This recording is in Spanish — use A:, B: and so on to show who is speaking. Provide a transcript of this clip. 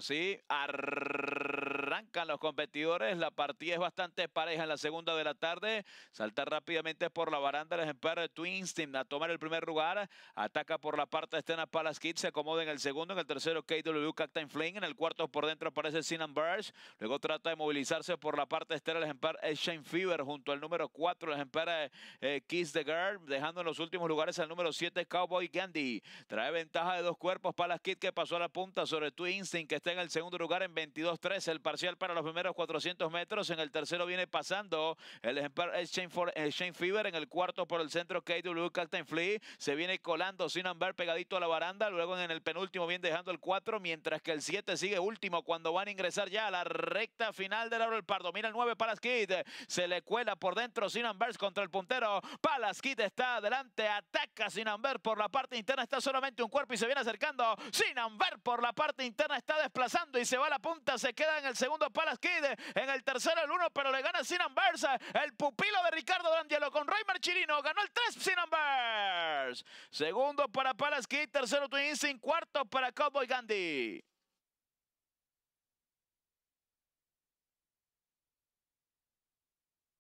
A: sí, ar arrancan los competidores. La partida es bastante pareja en la segunda de la tarde. Salta rápidamente por la baranda el ejemplar de Twinstein a tomar el primer lugar. Ataca por la parte externa Palace Kid. Se acomoda en el segundo. En el tercero KW Cactain Fling. En el cuarto por dentro aparece Sinan Burge, Luego trata de movilizarse por la parte externa el ejemplar Shane Fever junto al número 4 el ejemplar eh, eh, Kiss the Girl. Dejando en los últimos lugares al número 7 Cowboy Gandhi. Trae ventaja de dos cuerpos Palace Kid que pasó a la punta sobre Twinstein que está en el segundo lugar en 22-3 el par para los primeros 400 metros. En el tercero viene pasando el eh, Shane Fever. En el cuarto por el centro KW Captain Flea. Se viene colando sin amber pegadito a la baranda. Luego en el penúltimo viene dejando el 4. Mientras que el 7 sigue último cuando van a ingresar ya a la recta final del Aurel Pardo. Mira el 9 para Se le cuela por dentro sin amber contra el puntero. Palasquid está adelante. Ataca amber por la parte interna. Está solamente un cuerpo y se viene acercando. amber por la parte interna está desplazando y se va a la punta. Se queda en el segundo para Kid, en el tercero el uno, pero le gana Sinan Bersa. el pupilo de Ricardo Dandielo con Roy Marchirino, ganó el tres Sinan Bersa. Segundo para Palasquide. tercero Twin en cuarto para Cowboy Gandhi.